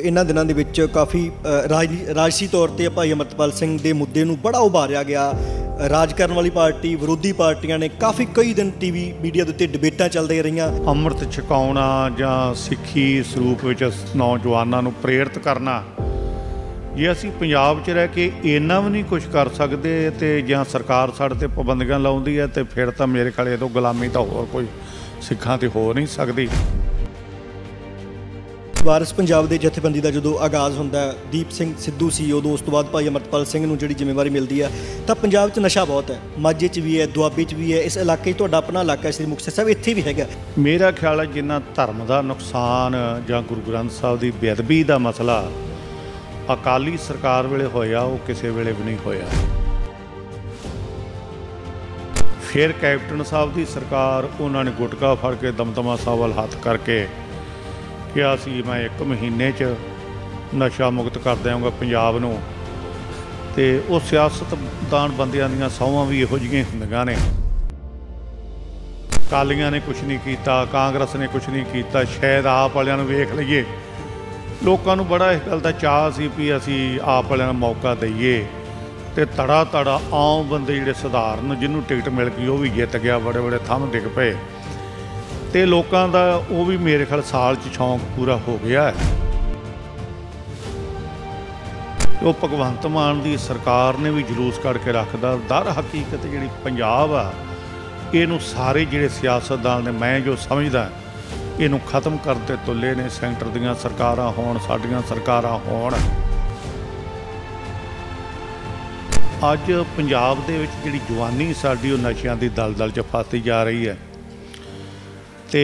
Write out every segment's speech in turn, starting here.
ਇਹਨਾਂ ਦਿਨਾਂ ਦੇ ਵਿੱਚ ਕਾਫੀ ਰਾਜਸੀ ਤੌਰ ਤੇ ਭਾਈ ਅਮਰਤਪਾਲ ਸਿੰਘ ਦੇ ਮੁੱਦੇ ਨੂੰ ਬੜਾ ਉਭਾਰਿਆ ਗਿਆ ਰਾਜ ਕਰਨ ਵਾਲੀ ਪਾਰਟੀ ਵਿਰੋਧੀ ਪਾਰਟੀਆਂ ਨੇ ਕਾਫੀ ਕਈ ਦਿਨ ਟੀਵੀ ਮੀਡੀਆ ਦੇ ਉੱਤੇ ਡਿਬੇਟਾਂ ਚੱਲਦੇ ਰਹੀਆਂ ਅੰਮ੍ਰਿਤ ਛਕਾਉਣਾ ਜਾਂ ਸਿੱਖੀ ਸਰੂਪ ਵਿੱਚ ਨੌਜਵਾਨਾਂ ਨੂੰ ਪ੍ਰੇਰਿਤ ਕਰਨਾ ਜੇ ਅਸੀਂ ਪੰਜਾਬ 'ਚ ਰਹਿ ਕੇ ਇੰਨਾ ਵੀ ਨਹੀਂ ਕੁਝ ਕਰ ਸਕਦੇ ਤੇ ਜਾਂ ਸਰਕਾਰ ਸਾਡੇ ਤੇ ਪਾਬੰਦੀਆਂ ਲਾਉਂਦੀ ਹੈ ਤੇ ਫਿਰ ਤਾਂ ਮੇਰੇ ਖਿਆਲ ਇਹ ਤੋਂ ਗੁਲਾਮੀ ਤਾਂ ਹੋਰ ਕੋਈ ਸਿੱਖਾਂ ਤੇ ਹੋ ਨਹੀਂ ਸਕਦੀ ਵਾਰਿਸ ਪੰਜਾਬ ਦੇ ਜਥੇਬੰਦੀ ਦਾ ਜਦੋਂ ਆਗਾਜ਼ ਹੁੰਦਾ ਦੀਪ ਸਿੰਘ ਸਿੱਧੂ ਸੀ ਉਹ ਉਸ ਤੋਂ ਬਾਅਦ ਭਾਈ ਅਮਰਪਾਲ ਸਿੰਘ ਨੂੰ ਜਿਹੜੀ ਜ਼ਿੰਮੇਵਾਰੀ ਮਿਲਦੀ ਆ ਤਾਂ ਪੰਜਾਬ 'ਚ ਨਸ਼ਾ ਬਹੁਤ ਹੈ ਮਾਝੇ 'ਚ ਵੀ ਹੈ ਦੁਆਬੇ 'ਚ ਵੀ ਹੈ ਇਸ ਇਲਾਕੇ 'ਚ ਤੁਹਾਡਾ ਆਪਣਾ ਇਲਾਕਾ ਸ੍ਰੀ ਮੁਕਤਸਰ ਸਾਹਿਬ ਇੱਥੇ ਵੀ ਹੈਗਾ ਮੇਰਾ ਖਿਆਲ ਹੈ ਜਿੰਨਾ ਧਰਮ ਦਾ ਨੁਕਸਾਨ ਜਾਂ ਗੁਰੂ ਗ੍ਰੰਥ ਸਾਹਿਬ ਦੀ ਬੇਅਦਬੀ ਦਾ ਮਸਲਾ ਅਕਾਲੀ ਸਰਕਾਰ ਵੇਲੇ ਹੋਇਆ ਉਹ ਕਿਸੇ ਵੇਲੇ ਵੀ ਨਹੀਂ ਹੋਇਆ ਫਿਰ ਕੈਪਟਨ ਸਾਹਿਬ ਦੀ ਸਰਕਾਰ ਉਹਨਾਂ ਨੇ ਗੁਟਕਾ ਫੜ ਕੇ ਦਮਦਮਾ ਸਾਹਿਬ ਵੱਲ ਹੱਥ ਕਰਕੇ ਕਿਹਾ ਸੀ ਮੈਂ ਇੱਕ ਮਹੀਨੇ 'ਚ ਨਸ਼ਾ ਮੁਕਤ ਕਰ ਦਿਆਂਗਾ ਪੰਜਾਬ ਨੂੰ ਤੇ ਉਹ ਸਿਆਸਤਦਾਨ ਬੰਦਿਆਂ ਦੀਆਂ ਸੌਵਾਂ ਵੀ ਇਹੋ ਜਿਹੀਆਂ ਹੁੰਦੀਆਂ ਨੇ ਕਾਲੀਆਂ ਨੇ ਕੁਝ ਨਹੀਂ ਕੀਤਾ ਕਾਂਗਰਸ ਨੇ ਕੁਝ ਨਹੀਂ ਕੀਤਾ ਸ਼ਾਇਦ ਆਪ ਵਾਲਿਆਂ ਨੂੰ ਵੇਖ ਲਈਏ ਲੋਕਾਂ ਨੂੰ ਬੜਾ ਇਸ ਗੱਲ ਦਾ ਚਾਹ ਸੀ ਵੀ ਅਸੀਂ ਆਪ ਵਾਲਿਆਂ ਨੂੰ ਮੌਕਾ ਦਈਏ ਤੇ ਤੜਾ ਤੜਾ ਆਮ ਬੰਦੇ ਜਿਹੜੇ ਸਧਾਰਨ ਜਿਹਨੂੰ ਟਿਕਟ ਮਿਲ ਗਈ ਉਹ ਵੀ ਜਿੱਤ ਗਿਆ ਬੜੇ ਬੜੇ ਥੰਮ ਡਿੱਗ ਪਏ ਤੇ ਲੋਕਾਂ ਦਾ ਉਹ ਵੀ ਮੇਰੇ ਖਿਆਲ ਸਾਲ ਚ ਸ਼ੌਂਕ ਪੂਰਾ ਹੋ ਗਿਆ ਹੈ ਉਹ ਭਗਵੰਤ ਮਾਨ ਦੀ ਸਰਕਾਰ ਨੇ ਵੀ ਜਲੂਸ ਕੱਢ ਕੇ ਰੱਖਦਾ ਦਰ ਹਕੀਕਤ ਜਿਹੜੀ ਪੰਜਾਬ ਆ ਇਹਨੂੰ ਸਾਰੇ ਜਿਹੜੇ ਸਿਆਸਤਦਾਨ ਨੇ ਮੈਂ ਜੋ ਸਮਝਦਾ ਇਹਨੂੰ ਖਤਮ ਕਰਦੇ ਤੁੱਲੇ ਨੇ ਸੈਂਟਰ ਦੀਆਂ ਸਰਕਾਰਾਂ ਹੋਣ ਸਾਡੀਆਂ ਸਰਕਾਰਾਂ ਹੋਣ ਅੱਜ ਪੰਜਾਬ ਦੇ ਵਿੱਚ ਜਿਹੜੀ ਜਵਾਨੀ ਸਾਡੀ ਉਹ ਨਸ਼ਿਆਂ ਦੀ ਦਲਦਲ 'ਚ ਫਸਦੀ ਜਾ ਰਹੀ ਹੈ ਤੇ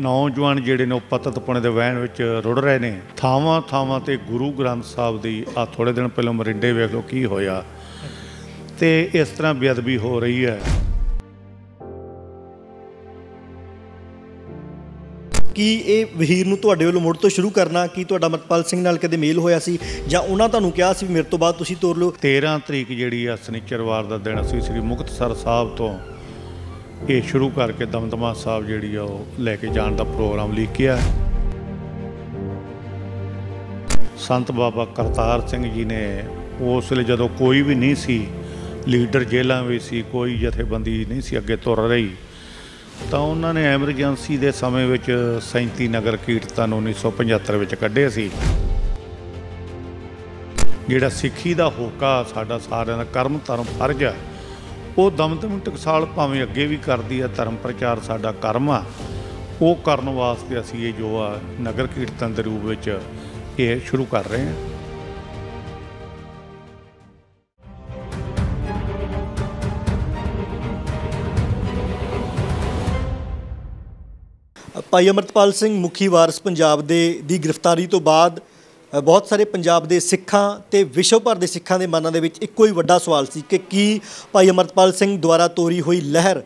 ਨੌਜਵਾਨ ਜਿਹੜੇ ਨੇ ਉਹ ਪਤਤ ਪੁਣੇ ਦੇ ਵਹਿਣ ਵਿੱਚ ਰੁੜ ਰਹੇ ਨੇ ਥਾਵਾਂ ਥਾਵਾਂ ਤੇ ਗੁਰੂ ਗ੍ਰੰਥ ਸਾਹਿਬ ਦੀ ਆ ਥੋੜੇ ਦਿਨ ਪਹਿਲਾਂ ਮਰਿੰਡੇ ਵੇਖ ਲੋ ਕੀ ਹੋਇਆ ਤੇ ਇਸ ਤਰ੍ਹਾਂ ਬੇਅਦਬੀ ਹੋ ਰਹੀ ਹੈ ਕੀ ਇਹ ਵਹੀਰ ਨੂੰ ਤੁਹਾਡੇ ਵੱਲੋਂ ਮੁੜ ਤੋਂ ਸ਼ੁਰੂ ਕਰਨਾ ਕੀ ਤੁਹਾਡਾ ਮਤਪਾਲ ਸਿੰਘ ਨਾਲ ਕਦੇ ਮੇਲ ਹੋਇਆ ਸੀ ਜਾਂ ਉਹਨਾਂ ਤੁਹਾਨੂੰ ਕਿਹਾ ਸੀ ਮੇਰੇ ਤੋਂ ਬਾਅਦ ਤੁਸੀਂ ਤੋਰ ਲਓ 13 ਤਰੀਕ ਜਿਹੜੀ ਆ ਸਨੀਚਰਵਾਰ ਦਾ ਦਿਨ ਅਸੀਂ ਸ੍ਰੀ ਮੁਕਤਸਰ ਸਾਹਿਬ ਤੋਂ ਇਹ ਸ਼ੁਰੂ ਕਰਕੇ ਦਮਦਮਾ ਸਾਹਿਬ ਜਿਹੜੀ ਆ ਉਹ ਲੈ ਕੇ ਜਾਣ ਦਾ ਪ੍ਰੋਗਰਾਮ ਲਿਖਿਆ ਸੰਤ ਬਾਬਾ ਕਰਤਾਰ ਸਿੰਘ ਜੀ ਨੇ ਉਸ ਵੇਲੇ ਜਦੋਂ ਕੋਈ ਵੀ ਨਹੀਂ ਸੀ ਲੀਡਰ ਜੇਲਾਂ ਵਿੱਚ ਸੀ ਕੋਈ ਜਥੇਬੰਦੀ ਨਹੀਂ ਸੀ ਅੱਗੇ ਤੁਰ ਰਹੀ ਤਾਂ ਉਹਨਾਂ ਨੇ ਐਮਰਜੈਂਸੀ ਦੇ ਸਮੇਂ ਵਿੱਚ 37 ਨਗਰ ਕੀਰਤਨ 1975 ਵਿੱਚ ਕੱਢਿਆ ਸੀ ਜਿਹੜਾ ਸਿੱਖੀ ਦਾ ਹੋਕਾ ਸਾਡਾ ਸਾਰਿਆਂ ਦਾ ਕਰਮ ਧਰਮ ਫਰਜ਼ ਹੈ ਉਹ ਦਮਦਮ ਟਕਸਾਲ ਭਾਵੇਂ ਅੱਗੇ ਵੀ ਕਰਦੀ ਆ ਧਰਮ ਪ੍ਰਚਾਰ ਸਾਡਾ ਕਰਮ ਆ ਉਹ ਕਰਨ ਵਾਸਤੇ ਅਸੀਂ ਇਹ ਜੋ ਆ ਨਗਰ ਕੀਰਤਨ ਦੇ ਰੂਪ ਵਿੱਚ ਇਹ ਸ਼ੁਰੂ ਕਰ ਰਹੇ ਹਾਂ ਭਾਈ ਅਮਰਤਪਾਲ ਸਿੰਘ ਮੁਖੀ ਵਾਰਸ ਪੰਜਾਬ ਦੇ ਦੀ ਗ੍ਰਿਫਤਾਰੀ ਤੋਂ ਬਾਅਦ ਬਹੁਤ ਸਾਰੇ ਪੰਜਾਬ ਦੇ ਸਿੱਖਾਂ ਤੇ ਵਿਸ਼ਵ ਭਰ ਦੇ ਸਿੱਖਾਂ ਦੇ ਮਨਾਂ ਦੇ ਵਿੱਚ ਇੱਕੋ ਹੀ ਵੱਡਾ ਸਵਾਲ ਸੀ ਕਿ ਕੀ ਭਾਈ ਅਮਰਤਪਾਲ ਸਿੰਘ ਦੁਆਰਾ ਤੋਰੀ ਹੋਈ ਲਹਿਰ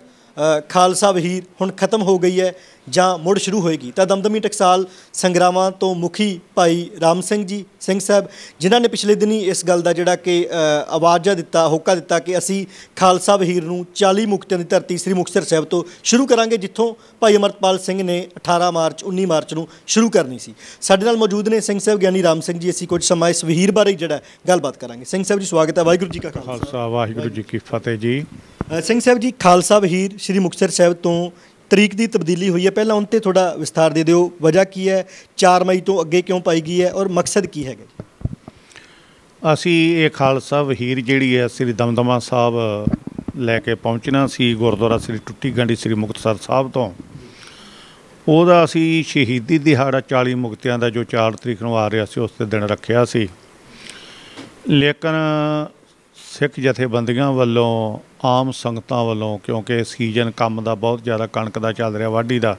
ਖਾਲਸਾ ਵਹੀਰ ਹੁਣ ਖਤਮ ਹੋ ਗਈ ਹੈ ਜਾਂ ਮੁੜ ਸ਼ੁਰੂ ਹੋਏਗੀ ਤਾਂ ਦਮਦਮੀ ਟਕਸਾਲ ਸੰਗਰਾਵਾਂ ਤੋਂ ਮੁਖੀ ਭਾਈ ਰਾਮ ਸਿੰਘ ਜੀ ਸਿੰਘ ਸਾਹਿਬ ਜਿਨ੍ਹਾਂ ਨੇ ਪਿਛਲੇ ਦਿਨੀ ਇਸ ਗੱਲ ਦਾ ਜਿਹੜਾ ਕਿ ਆਵਾਜ਼ਾ ਦਿੱਤਾ ਹੋਕਾ ਦਿੱਤਾ ਕਿ ਅਸੀਂ ਖਾਲਸਾ ਵਹੀਰ ਨੂੰ 40 ਮੁਕਤਿਆਂ ਦੀ ਧਰਤੀ ਸ੍ਰੀ ਮੁਕਤਸਰ ਸਾਹਿਬ ਤੋਂ ਸ਼ੁਰੂ ਕਰਾਂਗੇ ਜਿੱਥੋਂ ਭਾਈ ਅਮਰਤਪਾਲ ਸਿੰਘ ਨੇ 18 ਮਾਰਚ 19 ਮਾਰਚ ਨੂੰ ਸ਼ੁਰੂ ਕਰਨੀ ਸੀ ਸਾਡੇ ਨਾਲ ਮੌਜੂਦ ਨੇ ਸਿੰਘ ਸਾਹਿਬ ਗਿਆਨੀ ਰਾਮ ਸਿੰਘ ਜੀ ਅਸੀਂ ਕੁਝ ਸਮਾਂ ਇਸ ਵਹੀਰ ਬਾਰੇ ਜਿਹੜਾ ਗੱਲਬਾਤ ਕਰਾਂਗੇ ਸਿੰਘ ਸਾਹਿਬ ਜੀ ਸਵਾਗਤ ਹੈ ਵਾਹਿਗੁਰੂ ਜੀ ਕਾ ਖਾਲਸਾ ਵਾਹਿਗੁਰੂ ਜੀ ਕੀ ਫਤਿਹ ਜੀ ਸਿੰਘ ਸਾਹਿਬ ਜੀ ਖਾਲਸਾ ਵਹੀਰ ਸ੍ਰੀ ਮੁਕਤਸਰ ਸਾਹਿਬ ਤੋਂ ਤਰੀਕ ਦੀ ਤਬਦੀਲੀ ਹੋਈ ਹੈ ਪਹਿਲਾਂ ਉਹਨਾਂ ਤੇ ਥੋੜਾ ਵਿਸਥਾਰ ਦੇ ਦਿਓ ਵਜ੍ਹਾ ਕੀ ਹੈ 4 ਮਈ ਤੋਂ ਅੱਗੇ ਕਿਉਂ ਪਾਈ ਗਈ ਹੈ ਔਰ ਮਕਸਦ ਕੀ ਹੈਗਾ ਅਸੀਂ ਇਹ ਖਾਲਸਾ ਵਹੀਰ ਜਿਹੜੀ ਹੈ ਸ੍ਰੀ ਦਮਦਮਾ ਸਾਹਿਬ ਲੈ ਕੇ ਪਹੁੰਚਣਾ ਸੀ ਗੁਰਦੁਆਰਾ ਸ੍ਰੀ ਟੁੱਟੀ ਗੰਢੀ ਸ੍ਰੀ ਮੁਕਤਸਰ ਸਾਹਿਬ ਤੋਂ ਉਹਦਾ ਅਸੀਂ ਸ਼ਹੀਦੀ ਦਿਹਾੜਾ 40 ਮੁਕਤਿਆਂ ਦਾ ਜੋ 4 ਤਰੀਕ ਨੂੰ ਆ ਰਿਹਾ ਸੀ ਉਸ ਤੇ ਦਿਨ ਰੱਖਿਆ ਸੀ ਲੇਕਿਨ ਸਿੱਖ ਜਥੇਬੰਦੀਆਂ ਵੱਲੋਂ ਆਮ ਸੰਗਤਾਂ ਵੱਲੋਂ ਕਿਉਂਕਿ ਸੀਜ਼ਨ ਕੰਮ ਦਾ ਬਹੁਤ ਜ਼ਿਆਦਾ ਕਣਕ ਦਾ ਚੱਲ ਰਿਹਾ ਵਾਢੀ ਦਾ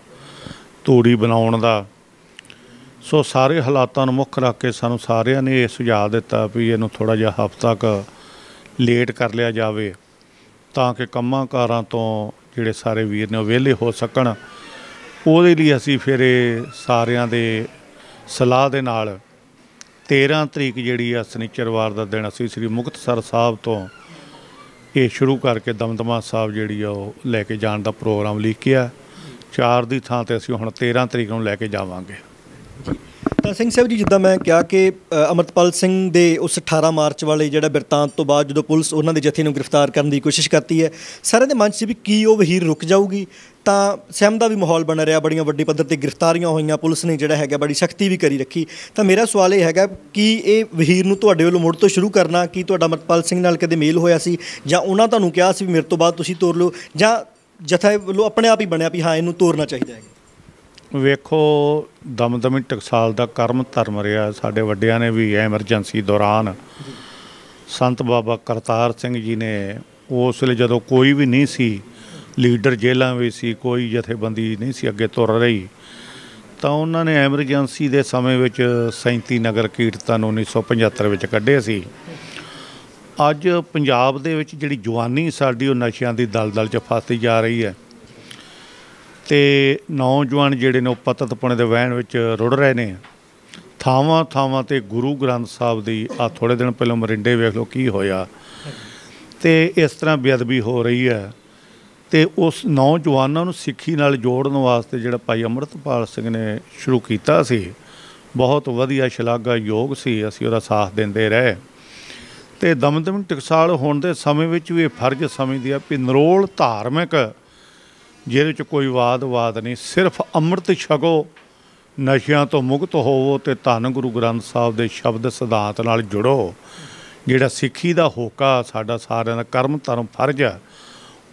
ਤੂੜੀ ਬਣਾਉਣ ਦਾ ਸੋ ਸਾਰੇ ਹਾਲਾਤਾਂ ਨੂੰ ਮੁੱਖ ਰੱਖ ਕੇ ਸਾਨੂੰ ਸਾਰਿਆਂ ਨੇ ਇਹ ਸੁਝਾਅ ਦਿੱਤਾ ਵੀ ਇਹਨੂੰ ਥੋੜਾ ਜਿਹਾ ਹਫ਼ਤਾ ਕ ਲੇਟ ਕਰ ਲਿਆ ਜਾਵੇ ਤਾਂ ਕਿ ਕੰਮਾਂਕਾਰਾਂ ਤੋਂ ਜਿਹੜੇ ਸਾਰੇ ਵੀਰ ਨੇ ਉਹ ਵਿਹਲੇ ਹੋ ਸਕਣ ਉਹਦੇ ਲਈ ਅਸੀਂ ਫਿਰ ਇਹ ਸਾਰਿਆਂ ਦੇ ਸਲਾਹ ਦੇ ਨਾਲ 13 ਤਰੀਕ ਜਿਹੜੀ ਆ ਸਨੀਚਰਵਾਰ ਦਾ ਦਿਨ ਅਸੀਂ ਸ੍ਰੀ ਮੁਕਤਸਰ ਸਾਹਿਬ ਤੋਂ ਇਹ ਸ਼ੁਰੂ ਕਰਕੇ ਦਮਦਮਾ ਸਾਹਿਬ ਜਿਹੜੀ ਆ ਉਹ ਲੈ ਕੇ ਜਾਣ ਦਾ ਪ੍ਰੋਗਰਾਮ ਲਿਖਿਆ 4 ਦੀ ਥਾਂ ਤੇ ਅਸੀਂ ਹੁਣ 13 ਤਰੀਕ ਨੂੰ ਲੈ ਕੇ ਜਾਵਾਂਗੇ ਸਿੰਘ ਸਾਹਿਬ ਜੀ ਜਿੱਦਾਂ ਮੈਂ ਕਿਹਾ ਕਿ ਅਮਰਪਾਲ ਸਿੰਘ ਦੇ ਉਸ 18 ਮਾਰਚ ਵਾਲੇ ਜਿਹੜਾ ਬਿਰਤਾਂਤ ਤੋਂ ਬਾਅਦ ਜਦੋਂ ਪੁਲਿਸ ਉਹਨਾਂ ਦੇ ਜਥੇ ਨੂੰ ਗ੍ਰਿਫਤਾਰ ਕਰਨ ਦੀ ਕੋਸ਼ਿਸ਼ ਕਰਦੀ ਹੈ ਸਾਰਿਆਂ ਦੇ ਮਨ 'ਚ ਵੀ ਕੀ ਉਹ ਵਹੀਰ ਰੁਕ ਜਾਊਗੀ ਤਾਂ ਸਹਿਮ ਦਾ ਵੀ ਮਾਹੌਲ ਬਣ ਰਿਹਾ ਬੜੀਆਂ ਵੱਡੀ ਪੱਧਰ ਤੇ ਗ੍ਰਿਫਤਾਰੀਆਂ ਹੋਈਆਂ ਪੁਲਿਸ ਨੇ ਜਿਹੜਾ ਹੈਗਾ ਬੜੀ ਸ਼ਕਤੀ ਵੀ ਕਰੀ ਰੱਖੀ ਤਾਂ ਮੇਰਾ ਸਵਾਲ ਇਹ ਹੈਗਾ ਕਿ ਇਹ ਵਹੀਰ ਨੂੰ ਤੁਹਾਡੇ ਵੱਲੋਂ ਮੁੜ ਤੋਂ ਸ਼ੁਰੂ ਕਰਨਾ ਕੀ ਤੁਹਾਡਾ ਅਮਰਪਾਲ ਸਿੰਘ ਨਾਲ ਕਦੇ ਮੇਲ ਹੋਇਆ ਸੀ ਜਾਂ ਉਹਨਾਂ ਤੁਹਾਨੂੰ ਕਿਹਾ ਸੀ ਵੀ ਮੇਰੇ ਤੋਂ ਬਾਅਦ ਤੁਸੀਂ ਤੋਰ ਲਓ ਜਾਂ ਜਥੇ ਵੱਲੋਂ ਆਪਣੇ ਆਪ ਹੀ ਬਣਿਆ ਵੀ ਹਾਂ ਇਹਨੂੰ ਤੋਰਨਾ ਚਾਹੀਦਾ ਹੈ ਵੇਖੋ ਦਮਦਮੀ ਟਕਸਾਲ ਦਾ ਕਰਮ ਧਰਮ ਰਿਹਾ ਸਾਡੇ ਵੱਡਿਆਂ ਨੇ ਵੀ ਐਮਰਜੈਂਸੀ ਦੌਰਾਨ ਸੰਤ ਬਾਬਾ ਕਰਤਾਰ ਸਿੰਘ ਜੀ ਨੇ ਉਸ ਵੇਲੇ ਜਦੋਂ ਕੋਈ ਵੀ ਨਹੀਂ ਸੀ ਲੀਡਰ ਜੇਲਾਂ ਵਿੱਚ ਸੀ ਕੋਈ ਜਥੇਬੰਦੀ ਨਹੀਂ ਸੀ ਅੱਗੇ ਤੁਰ ਰਹੀ ਤਾਂ ਉਹਨਾਂ ਨੇ ਐਮਰਜੈਂਸੀ ਦੇ ਸਮੇਂ ਵਿੱਚ 37 ਨਗਰ ਕੀਰਤਨ 1975 ਵਿੱਚ ਕੱਢੇ ਸੀ ਅੱਜ ਪੰਜਾਬ ਦੇ ਵਿੱਚ ਜਿਹੜੀ ਜਵਾਨੀ ਸਾਡੀ ਉਹ ਨਸ਼ਿਆਂ ਦੀ ਦਲਦਲ 'ਚ ਫਸਦੀ ਜਾ ਰਹੀ ਹੈ ਤੇ ਨੌਜਵਾਨ ਜਿਹੜੇ ਨੇ ਉਹ ਪੁਣੇ ਦੇ ਵਹਿਣ ਵਿੱਚ ਰੁੜ ਰਹੇ ਨੇ ਥਾਵਾਂ ਥਾਵਾਂ ਤੇ ਗੁਰੂ ਗ੍ਰੰਥ ਸਾਹਿਬ ਦੀ ਆ ਥੋੜੇ ਦਿਨ ਪਹਿਲਾਂ ਮਰਿੰਡੇ ਵੇਖ ਲਓ ਕੀ ਹੋਇਆ ਤੇ ਇਸ ਤਰ੍ਹਾਂ ਬੇਅਦਬੀ ਹੋ ਰਹੀ ਹੈ ਤੇ ਉਸ ਨੌਜਵਾਨਾਂ ਨੂੰ ਸਿੱਖੀ ਨਾਲ ਜੋੜਨ ਵਾਸਤੇ ਜਿਹੜਾ ਭਾਈ ਅਮਰਤਪਾਲ ਸਿੰਘ ਨੇ ਸ਼ੁਰੂ ਕੀਤਾ ਸੀ ਬਹੁਤ ਵਧੀਆ ਸ਼ਲਾਘਾਯੋਗ ਸੀ ਅਸੀਂ ਉਹਦਾ ਸਾਥ ਦਿੰਦੇ ਰਹੇ ਤੇ ਦਮਦਮ ਟਕਸਾਲ ਹੋਣ ਦੇ ਸਮੇਂ ਵਿੱਚ ਵੀ ਇਹ ਫਰਜ਼ ਸਮਝਦੀ ਆ ਕਿ ਨਰੋਲ ਧਾਰਮਿਕ ਜਿਹਦੇ 'ਚ ਕੋਈ ਵਾਦ-ਵਾਦ ਨਹੀਂ ਸਿਰਫ ਅੰਮ੍ਰਿਤ ਛਕੋ ਨਸ਼ਿਆਂ ਤੋਂ ਮੁਕਤ ਹੋਵੋ ਤੇ ਧੰਨ ਗੁਰੂ ਗ੍ਰੰਥ ਸਾਹਿਬ ਦੇ ਸ਼ਬਦ ਸਿਧਾਂਤ ਨਾਲ ਜੁੜੋ ਜਿਹੜਾ ਸਿੱਖੀ ਦਾ ਹੋਕਾ ਸਾਡਾ ਸਾਰਿਆਂ ਦਾ ਕਰਮ ਧਰਮ ਫਰਜ਼ ਹੈ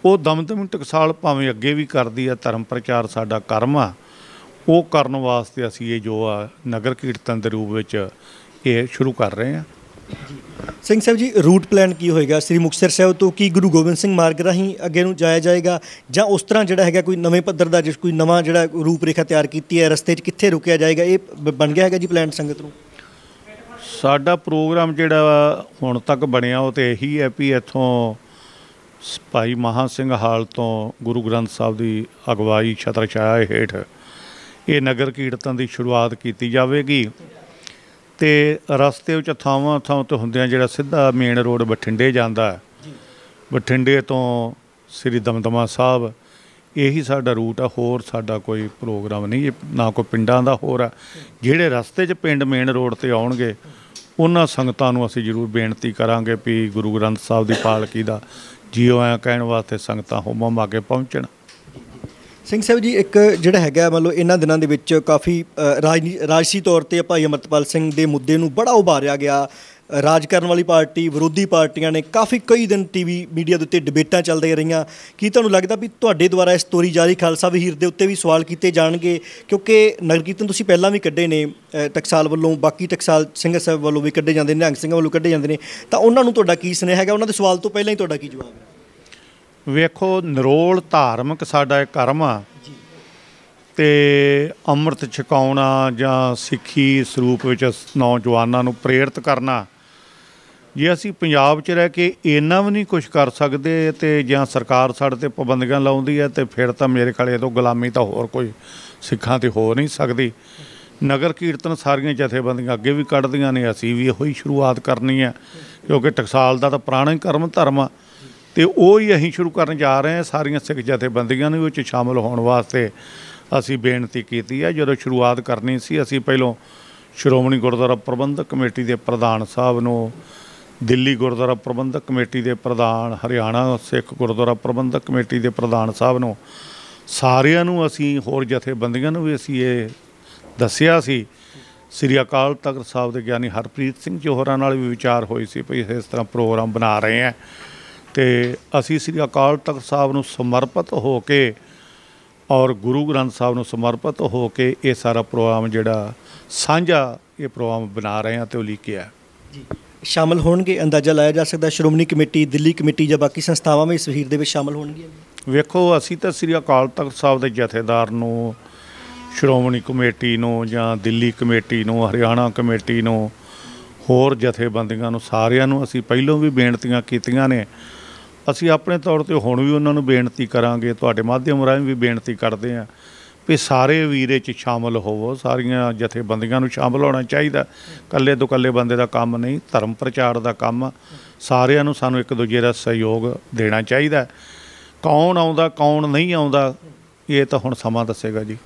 ਉਹ ਦਮਦਮ ਟਕਸਾਲ ਭਾਵੇਂ ਅੱਗੇ ਵੀ ਕਰਦੀ ਆ ਧਰਮ ਪ੍ਰਚਾਰ ਸਾਡਾ ਕਰਮ ਆ ਉਹ ਕਰਨ ਵਾਸਤੇ ਅਸੀਂ ਇਹ ਜੋ ਆ ਨਗਰ ਕੀਰਤਨ ਦੇ ਰੂਪ ਵਿੱਚ ਇਹ ਸ਼ੁਰੂ ਕਰ ਰਹੇ ਆ ਸਿੰਘ ਸਾਹਿਬ ਜੀ ਰੂਟ ਪਲਾਨ ਕੀ ਹੋਏਗਾ ਸ੍ਰੀ ਮੁਕਤਸਰ ਸਾਹਿਬ ਤੋਂ ਕੀ ਗੁਰੂ ਗੋਬਿੰਦ ਸਿੰਘ ਮਾਰਗ ਰਾਹੀਂ ਅੱਗੇ ਨੂੰ ਜਾਇਆ ਜਾਏਗਾ ਜਾਂ ਉਸ ਤਰ੍ਹਾਂ ਜਿਹੜਾ ਹੈਗਾ ਕੋਈ ਨਵੇਂ ਪੱਧਰ ਦਾ ਜਿਸ ਕੋਈ ਨਵਾਂ ਜਿਹੜਾ ਰੂਪ ਰੇਖਾ ਤਿਆਰ ਕੀਤੀ ਹੈ ਰਸਤੇ 'ਚ ਕਿੱਥੇ ਰੁਕਿਆ ਜਾਏਗਾ ਇਹ ਬਣ ਗਿਆ ਹੈਗਾ ਜੀ ਪਲਾਨ ਸੰਗਤ ਨੂੰ ਸਾਡਾ ਪ੍ਰੋਗਰਾਮ ਜਿਹੜਾ ਹੁਣ ਤੱਕ ਬਣਿਆ ਉਹ ਤੇ ਇਹੀ ਹੈ ਵੀ ਇੱਥੋਂ ਭਾਈ ਮਹਾ ਸਿੰਘ ਹਾਲ ਤੋਂ ਗੁਰੂ ਗ੍ਰੰਥ ਸਾਹਿਬ ਦੀ ਅਗਵਾਈ ਛਤਰ ਛਾਇਆ ਹੇਠ ਇਹ ਨਗਰ ਕੀਰਤਨ ਦੀ ਸ਼ੁਰੂਆਤ ਕੀਤੀ ਜਾਵੇਗੀ ਤੇ ਰਸਤੇ ਵਿੱਚ ਥਾਵਾਂ ਥਾਂ ਤੇ ਹੁੰਦਿਆਂ ਜਿਹੜਾ ਸਿੱਧਾ ਮੇਨ ਰੋਡ ਬਠਿੰਡੇ ਜਾਂਦਾ ਹੈ ਬਠਿੰਡੇ ਤੋਂ ਸ੍ਰੀ ਦਮਦਮਾ ਸਾਹਿਬ ਇਹੀ ਸਾਡਾ ਰੂਟ ਆ ਹੋਰ ਸਾਡਾ ਕੋਈ ਪ੍ਰੋਗਰਾਮ ਨਹੀਂ ਨਾ ਕੋਈ ਪਿੰਡਾਂ ਦਾ ਹੋਰ ਆ ਜਿਹੜੇ ਰਸਤੇ 'ਚ ਪਿੰਡ ਮੇਨ ਰੋਡ ਤੇ ਆਉਣਗੇ ਉਹਨਾਂ ਸੰਗਤਾਂ ਨੂੰ ਅਸੀਂ ਜ਼ਰੂਰ ਬੇਨਤੀ ਕਰਾਂਗੇ ਵੀ ਗੁਰੂ ਗ੍ਰੰਥ ਸਾਹਿਬ ਦੀ ਪਾਲਕੀ ਦਾ ਜੀਓ ਆਇਆਂ ਕਹਿਣ ਵਾਸਤੇ ਸੰਗਤਾਂ ਹੋਮਾ ਮਾਗੇ ਪਹੁੰਚਣ ਸਿੰਘ ਸਾਹਿਬ ਜੀ ਇੱਕ ਜਿਹੜਾ ਹੈਗਾ ਮੰਨ ਲਓ ਇਹਨਾਂ ਦਿਨਾਂ ਦੇ ਵਿੱਚ ਕਾਫੀ ਰਾਜਸੀ ਤੌਰ ਤੇ ਭਾਈ ਅਮਰਤਪਾਲ ਸਿੰਘ ਦੇ ਮੁੱਦੇ ਨੂੰ ਬੜਾ ਉਭਾਰਿਆ ਗਿਆ ਰਾਜ ਕਰਨ ਵਾਲੀ ਪਾਰਟੀ ਵਿਰੋਧੀ ਪਾਰਟੀਆਂ ਨੇ ਕਾਫੀ ਕਈ ਦਿਨ ਟੀਵੀ ਮੀਡੀਆ ਦੇ ਉੱਤੇ ਡਿਬੇਟਾਂ ਚੱਲਦੀਆਂ ਰਹੀਆਂ ਕੀ ਤੁਹਾਨੂੰ ਲੱਗਦਾ ਵੀ ਤੁਹਾਡੇ ਦੁਆਰਾ ਇਸ ਤੋਰੀ ਜਾਰੀ ਖਾਲਸਾ ਵਹੀਰ ਦੇ ਉੱਤੇ ਵੀ ਸਵਾਲ ਕੀਤੇ ਜਾਣਗੇ ਕਿਉਂਕਿ ਨਗਰ ਕੀਰਤਨ ਤੁਸੀਂ ਪਹਿਲਾਂ ਵੀ ਕੱਢੇ ਨੇ ਟਕਸਾਲ ਵੱਲੋਂ ਬਾਕੀ ਟਕਸਾਲ ਸਿੰਘ ਸਾਹਿਬ ਵੱਲੋਂ ਵੀ ਕੱਢੇ ਜਾਂਦੇ ਨੇ ਨਿਹੰਗ ਸਿੰਘ ਵੱਲੋਂ ਕੱਢੇ ਜਾਂਦੇ ਨੇ ਤਾਂ ਉਹਨਾਂ ਨੂੰ ਤੁਹਾਡਾ ਕੀ ਸੁਨੇਹਾ ਹੈਗਾ ਉਹਨਾਂ ਦੇ ਸਵਾਲ ਤੋਂ ਪਹਿਲਾਂ ਹੀ ਤੁਹਾਡਾ ਕੀ ਜਵਾਬ ਹੈ ਵੇਖੋ ਨਰੋਲ ਧਾਰਮਿਕ ਸਾਡਾ ਇਹ ਕਰਮ ਆ ਤੇ ਅੰਮ੍ਰਿਤ ਛਕਾਉਣਾ ਜਾਂ ਸਿੱਖੀ ਸਰੂਪ ਵਿੱਚ ਨੌਜਵਾਨਾਂ ਨੂੰ ਪ੍ਰੇਰਿਤ ਕਰਨਾ ਜੇ ਅਸੀਂ ਪੰਜਾਬ 'ਚ ਰਹਿ ਕੇ ਇੰਨਾ ਵੀ ਨਹੀਂ ਕੁਝ ਕਰ ਸਕਦੇ ਤੇ ਜਾਂ ਸਰਕਾਰ ਸਾਡੇ ਤੇ ਪਾਬੰਦੀਆਂ ਲਾਉਂਦੀ ਹੈ ਤੇ ਫਿਰ ਤਾਂ ਮੇਰੇ ਖਿਆਲ ਇਹ ਤੋਂ ਗੁਲਾਮੀ ਤਾਂ ਹੋਰ ਕੋਈ ਸਿੱਖਾਂ ਤੇ ਹੋ ਨਹੀਂ ਸਕਦੀ ਨਗਰ ਕੀਰਤਨ ਸਾਰੀਆਂ ਜਥੇਬੰਦੀਆਂ ਅੱਗੇ ਵੀ ਕੱਢਦੀਆਂ ਨੇ ਅਸੀਂ ਵੀ ਇਹੋ ਹੀ ਸ਼ੁਰੂਆਤ ਕਰਨੀ ਹੈ ਕਿਉਂਕਿ ਟਕਸਾਲ ਦਾ ਤਾਂ ਪੁਰਾਣਾ ਹੀ ਕਰਮ ਧਰਮ ਆ ਤੇ ਉਹ ਹੀ ਅਸੀਂ ਸ਼ੁਰੂ ਕਰਨ ਜਾ ਰਹੇ ਹਾਂ ਸਾਰੀਆਂ ਸਿੱਖ ਜਥੇਬੰਦੀਆਂ ਨੂੰ ਵਿੱਚ ਸ਼ਾਮਲ ਹੋਣ ਵਾਸਤੇ ਅਸੀਂ ਬੇਨਤੀ ਕੀਤੀ ਹੈ ਜਦੋਂ ਸ਼ੁਰੂਆਤ ਕਰਨੀ ਸੀ ਅਸੀਂ ਪਹਿਲਾਂ ਸ਼੍ਰੋਮਣੀ ਗੁਰਦੁਆਰਾ ਪ੍ਰਬੰਧਕ ਕਮੇਟੀ ਦੇ ਪ੍ਰਧਾਨ ਸਾਹਿਬ ਨੂੰ ਦਿੱਲੀ ਗੁਰਦੁਆਰਾ ਪ੍ਰਬੰਧਕ ਕਮੇਟੀ ਦੇ ਪ੍ਰਧਾਨ ਹਰਿਆਣਾ ਸਿੱਖ ਗੁਰਦੁਆਰਾ ਪ੍ਰਬੰਧਕ ਕਮੇਟੀ ਦੇ ਪ੍ਰਧਾਨ ਸਾਹਿਬ ਨੂੰ ਸਾਰਿਆਂ ਨੂੰ ਅਸੀਂ ਹੋਰ ਜਥੇਬੰਦੀਆਂ ਨੂੰ ਵੀ ਅਸੀਂ ਇਹ ਦੱਸਿਆ ਸੀ ਸ੍ਰੀ ਅਕਾਲ ਤਖਤ ਸਾਹਿਬ ਦੇ ਗਿਆਨੀ ਹਰਪ੍ਰੀਤ ਸਿੰਘ ਜੋਹਰਾ ਨਾਲ ਵੀ ਵਿਚਾਰ ਹੋਈ ਸੀ ਭਈ ਇਸ ਤਰ੍ਹਾਂ ਪ੍ਰੋਗਰਾਮ ਬਣਾ ਰਹੇ ਆ ਤੇ ਅਸੀਂ ਸ੍ਰੀ ਅਕਾਲ ਤਖਤ ਸਾਹਿਬ ਨੂੰ ਸਮਰਪਿਤ ਹੋ ਕੇ ਔਰ ਗੁਰੂ ਗ੍ਰੰਥ ਸਾਹਿਬ ਨੂੰ ਸਮਰਪਿਤ ਹੋ ਕੇ ਇਹ ਸਾਰਾ ਪ੍ਰੋਗਰਾਮ ਜਿਹੜਾ ਸਾਂਝਾ ਇਹ ਪ੍ਰੋਗਰਾਮ ਬਣਾ ਰਹੇ ਹਾਂ ਤੇ ਉਲੀਕਿਆ ਜੀ ਸ਼ਾਮਲ ਹੋਣਗੇ ਅੰਦਾਜ਼ਾ ਲਾਇਆ ਜਾ ਸਕਦਾ ਸ਼੍ਰੋਮਣੀ ਕਮੇਟੀ ਦਿੱਲੀ ਕਮੇਟੀ ਜਾਂ ਬਾਕੀ ਸੰਸਥਾਵਾਂ ਵੀ ਇਸ ਵਹੀਰ ਦੇ ਵਿੱਚ ਸ਼ਾਮਲ ਹੋਣਗੀਆਂ ਵੇਖੋ ਅਸੀਂ ਤਾਂ ਸ੍ਰੀ ਅਕਾਲ ਤਖਤ ਸਾਹਿਬ ਦੇ ਜਥੇਦਾਰ ਨੂੰ ਸ਼੍ਰੋਮਣੀ ਕਮੇਟੀ ਨੂੰ ਜਾਂ ਦਿੱਲੀ ਕਮੇਟੀ ਨੂੰ ਹਰਿਆਣਾ ਕਮੇਟੀ ਨੂੰ ਹੋਰ ਜਥੇਬੰਦੀਆਂ ਨੂੰ ਸਾਰਿਆਂ ਨੂੰ ਅਸੀਂ ਪਹਿਲਾਂ ਵੀ ਬੇਨਤੀਆਂ ਕੀਤੀਆਂ ਨੇ ਅਸੀਂ ਆਪਣੇ ਤੌਰ ਤੇ ਹੁਣ ਵੀ ਉਹਨਾਂ ਨੂੰ ਬੇਨਤੀ ਕਰਾਂਗੇ ਤੁਹਾਡੇ ਮਾਧਿਅਮ ਰਾਹੀਂ ਵੀ ਬੇਨਤੀ ਕਰਦੇ ਆਂ ਵੀ ਸਾਰੇ ਵੀਰੇ ਚ ਸ਼ਾਮਲ ਹੋਵੋ ਸਾਰੀਆਂ ਜਥੇਬੰਦੀਆਂ ਨੂੰ ਸ਼ਾਮਲ ਹੋਣਾ ਚਾਹੀਦਾ ਕੱਲੇ ਤੋਂ ਕੱਲੇ ਬੰਦੇ ਦਾ ਕੰਮ ਨਹੀਂ ਧਰਮ ਪ੍ਰਚਾਰ ਦਾ ਕੰਮ ਸਾਰਿਆਂ ਨੂੰ ਸਾਨੂੰ ਇੱਕ ਦੂਜੇ ਦਾ ਸਹਿਯੋਗ ਦੇਣਾ ਚਾਹੀਦਾ ਕੌਣ ਆਉਂਦਾ ਕੌਣ ਨਹੀਂ ਆਉਂਦਾ ਇਹ ਤਾਂ ਹੁਣ ਸਮਾਂ ਦੱਸੇਗਾ ਜੀ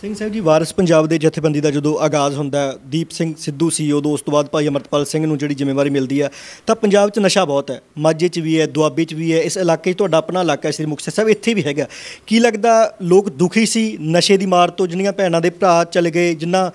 ਸਿੰਘ ਸਾਹਿਬ ਜੀ ਵਾਰਿਸ ਪੰਜਾਬ ਦੇ ਜਥੇਬੰਦੀ ਦਾ ਜਦੋਂ ਆਗਾਜ਼ ਹੁੰਦਾ ਦੀਪ ਸਿੰਘ ਸਿੱਧੂ ਸੀ ਉਦੋਂ ਉਸ ਤੋਂ ਬਾਅਦ ਭਾਈ ਅਮਰਤਪਾਲ ਸਿੰਘ ਨੂੰ ਜਿਹੜੀ ਜ਼ਿੰਮੇਵਾਰੀ ਮਿਲਦੀ ਹੈ ਤਾਂ ਪੰਜਾਬ 'ਚ ਨਸ਼ਾ ਬਹੁਤ ਹੈ ਮਾਝੇ 'ਚ ਵੀ ਹੈ ਦੁਆਬੇ 'ਚ ਵੀ ਹੈ ਇਸ ਇਲਾਕੇ 'ਚ ਤੁਹਾਡਾ ਆਪਣਾ ਇਲਾਕਾ ਸ੍ਰੀ ਮੁਕਤਸਰ ਸਾਹਿਬ ਇੱਥੇ ਵੀ ਹੈਗਾ ਕੀ ਲੱਗਦਾ ਲੋਕ ਦੁਖੀ ਸੀ ਨਸ਼ੇ ਦੀ ਮਾਰ ਤੋਂ ਜਿੰਨੀਆਂ ਭੈਣਾਂ ਦੇ ਭਰਾ ਚਲੇ ਗਏ ਜਿੰਨਾ